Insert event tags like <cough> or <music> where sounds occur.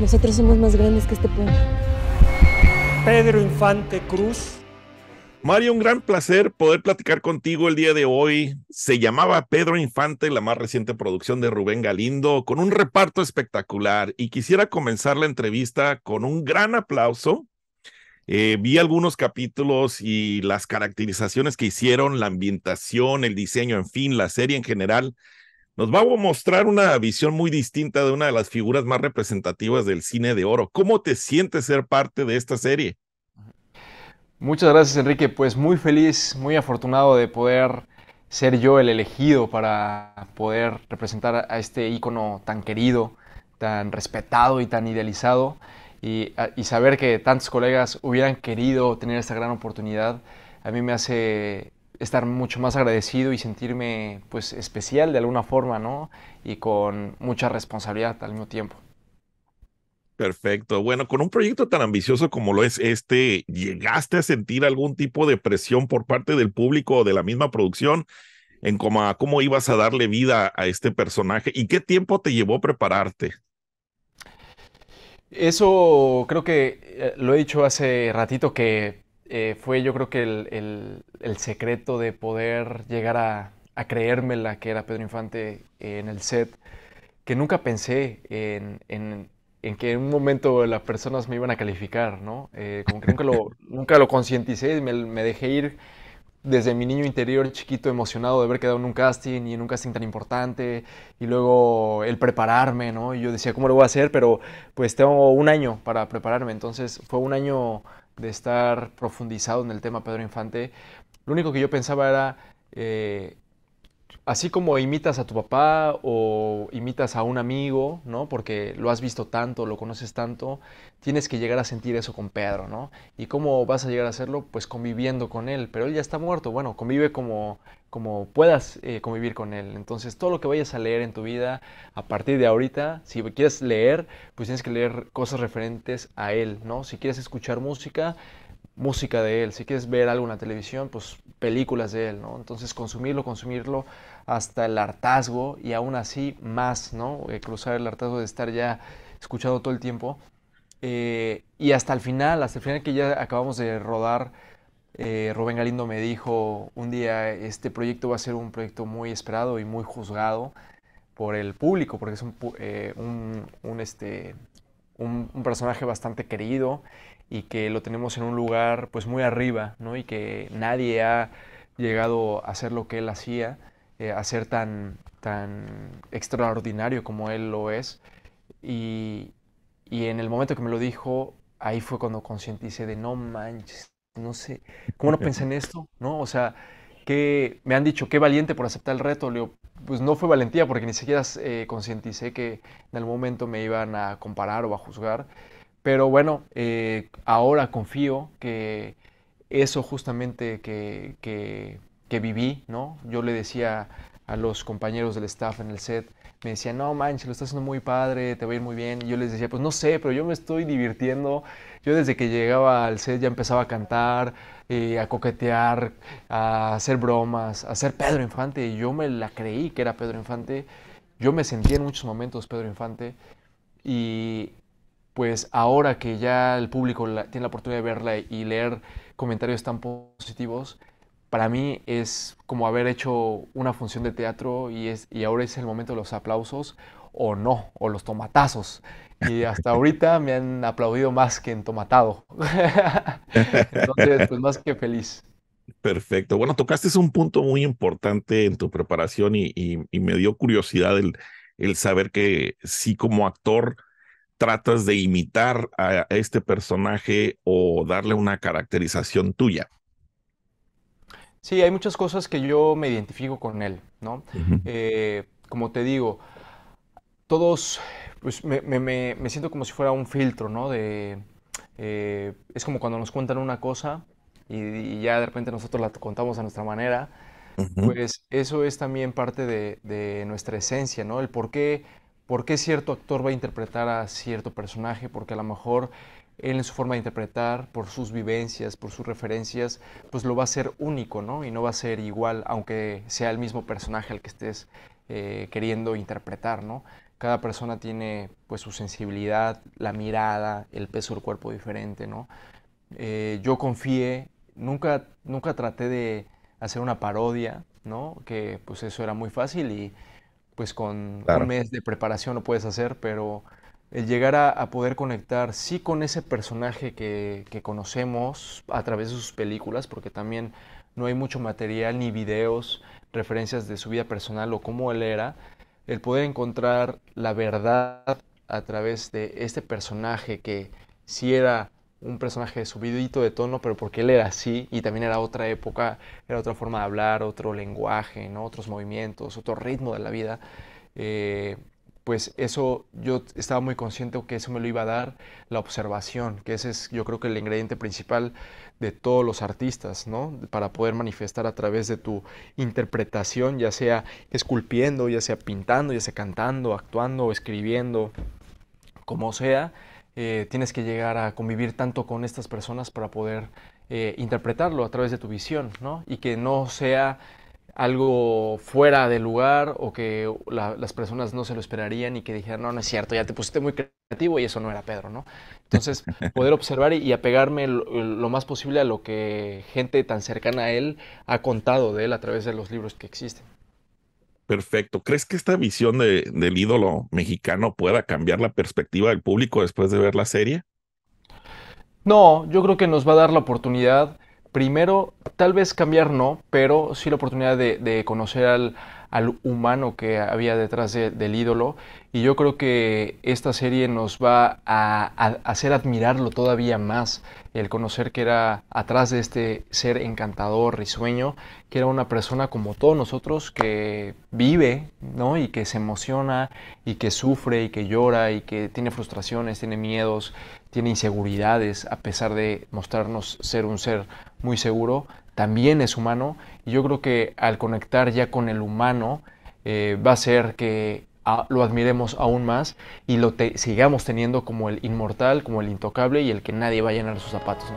Nosotros somos más grandes que este pueblo. Pedro Infante Cruz. Mario, un gran placer poder platicar contigo el día de hoy. Se llamaba Pedro Infante, la más reciente producción de Rubén Galindo, con un reparto espectacular. Y quisiera comenzar la entrevista con un gran aplauso. Eh, vi algunos capítulos y las caracterizaciones que hicieron, la ambientación, el diseño, en fin, la serie en general nos va a mostrar una visión muy distinta de una de las figuras más representativas del cine de oro. ¿Cómo te sientes ser parte de esta serie? Muchas gracias Enrique, pues muy feliz, muy afortunado de poder ser yo el elegido para poder representar a este ícono tan querido, tan respetado y tan idealizado y, ah, y saber que tantos colegas hubieran querido tener esta gran oportunidad, a mí me hace estar mucho más agradecido y sentirme pues especial de alguna forma, ¿no? Y con mucha responsabilidad al mismo tiempo. Perfecto. Bueno, con un proyecto tan ambicioso como lo es este, ¿llegaste a sentir algún tipo de presión por parte del público o de la misma producción en cómo, cómo ibas a darle vida a este personaje y qué tiempo te llevó a prepararte? Eso creo que eh, lo he dicho hace ratito que eh, fue yo creo que el, el, secreto de poder llegar a, a, creérmela que era Pedro Infante eh, en el set, que nunca pensé en, en, que en un momento las personas me iban a calificar, ¿no? Eh, como que nunca lo, <laughs> nunca concienticé, me, me dejé ir desde mi niño interior chiquito emocionado de haber quedado en un casting y en un casting tan importante y luego el prepararme, ¿no? Y yo decía, ¿cómo lo voy a hacer? Pero pues tengo un año para prepararme, entonces fue un año de estar profundizado en el tema Pedro Infante, lo único que yo pensaba era, eh, así como imitas a tu papá o imitas a un amigo, ¿no? Porque lo has visto tanto, lo conoces tanto, tienes que llegar a sentir eso con Pedro, ¿no? ¿Y cómo vas a llegar a hacerlo? Pues conviviendo con él, pero él ya está muerto, bueno, convive como como puedas eh, convivir con él. Entonces, todo lo que vayas a leer en tu vida a partir de ahorita, si quieres leer, pues tienes que leer cosas referentes a él, ¿no? Si quieres escuchar música, música de él. Si quieres ver algo en la televisión, pues películas de él, ¿no? Entonces, consumirlo, consumirlo hasta el hartazgo y aún así más, ¿no? Eh, cruzar el hartazgo de estar ya escuchado todo el tiempo. Eh, y hasta el final, hasta el final que ya acabamos de rodar eh, Rubén Galindo me dijo un día, este proyecto va a ser un proyecto muy esperado y muy juzgado por el público, porque es un, eh, este, un, personaje bastante querido y que lo tenemos en un lugar pues muy arriba, ¿no? Y que nadie ha llegado a hacer lo que él hacía, eh, a ser tan, tan extraordinario como él lo es. Y, y en el momento que me lo dijo, ahí fue cuando concienticé de no manches, no sé, ¿cómo no pensé en esto? ¿No? O sea, que me han dicho, qué valiente por aceptar el reto. pues no fue valentía porque ni siquiera eh, concienticé que en algún momento me iban a comparar o a juzgar. Pero bueno, eh, ahora confío que eso justamente que, que viví, ¿no? Yo le decía a los compañeros del staff en el set, me decían, no manches, lo estás haciendo muy padre, te va a ir muy bien. Y yo les decía, pues no sé, pero yo me estoy divirtiendo. Yo desde que llegaba al set ya empezaba a cantar, eh, a coquetear, a hacer bromas, a ser Pedro Infante. Y yo me la creí que era Pedro Infante. Yo me sentía en muchos momentos Pedro Infante. Y pues ahora que ya el público tiene la oportunidad de verla y leer comentarios tan positivos, para mí es como haber hecho una función de teatro y, es, y ahora es el momento de los aplausos o no, o los tomatazos. Y hasta <laughs> ahorita me han aplaudido más que en tomatado. <laughs> Entonces, pues más que feliz. Perfecto. Bueno, tocaste un punto muy importante en tu preparación y, me dio curiosidad el, el saber que si como actor tratas de imitar a este personaje o darle una caracterización tuya. Sí, hay muchas cosas que yo me identifico con él, ¿no? Eh, como te digo, todos, pues me, siento como si fuera un filtro, ¿no? De, eh, es como cuando nos cuentan una cosa y, ya de repente nosotros la contamos a nuestra manera, pues eso es también parte de, nuestra esencia, ¿no? El por qué, por qué cierto actor va a interpretar a cierto personaje, porque a lo mejor él en su forma de interpretar, por sus vivencias, por sus referencias, pues lo va a ser único, ¿no? Y no va a ser igual, aunque sea el mismo personaje al que estés eh, queriendo interpretar, ¿no? Cada persona tiene pues su sensibilidad, la mirada, el peso del cuerpo diferente, ¿no? Eh, yo confié, nunca, nunca traté de hacer una parodia, ¿no? Que pues eso era muy fácil y pues con un mes de preparación lo puedes hacer, pero el llegar a, poder conectar sí con ese personaje que, conocemos a través de sus películas, porque también no hay mucho material ni videos, referencias de su vida personal o cómo él era, el poder encontrar la verdad a través de este personaje que sí era un personaje subidito de tono, pero porque él era así y también era otra época, era otra forma de hablar, otro lenguaje, ¿no? otros movimientos, otro ritmo de la vida. Eh, pues eso yo estaba muy consciente que eso me lo iba a dar la observación, que ese es yo creo que el ingrediente principal de todos los artistas, ¿no? Para poder manifestar a través de tu interpretación, ya sea esculpiendo, ya sea pintando, ya sea cantando, actuando, escribiendo, como sea, eh, tienes que llegar a convivir tanto con estas personas para poder eh, interpretarlo a través de tu visión, ¿no? Y que no sea algo fuera de lugar o que las personas no se lo esperarían y que dijeran, no, no es cierto, ya te pusiste muy creativo y eso no era Pedro, ¿no? Entonces, <laughs> poder observar y, apegarme lo, más posible a lo que gente tan cercana a él ha contado de él a través de los libros que existen. Perfecto. ¿Crees que esta visión del ídolo mexicano pueda cambiar la perspectiva del público después de ver la serie? No, yo creo que nos va a dar la oportunidad primero, tal vez cambiar no, pero sí la oportunidad de, conocer al, humano que había detrás del ídolo. Y yo creo que esta serie nos va a, hacer admirarlo todavía más, el conocer que era atrás de este ser encantador, risueño, que era una persona como todos nosotros que vive, ¿no? Y que se emociona, y que sufre, y que llora, y que tiene frustraciones, tiene miedos, tiene inseguridades, a pesar de mostrarnos ser un ser muy seguro, también es humano. Y yo creo que al conectar ya con el humano, eh, va a ser que ah, lo admiremos aún más y lo sigamos teniendo como el inmortal, como el intocable y el que nadie va a llenar sus zapatos.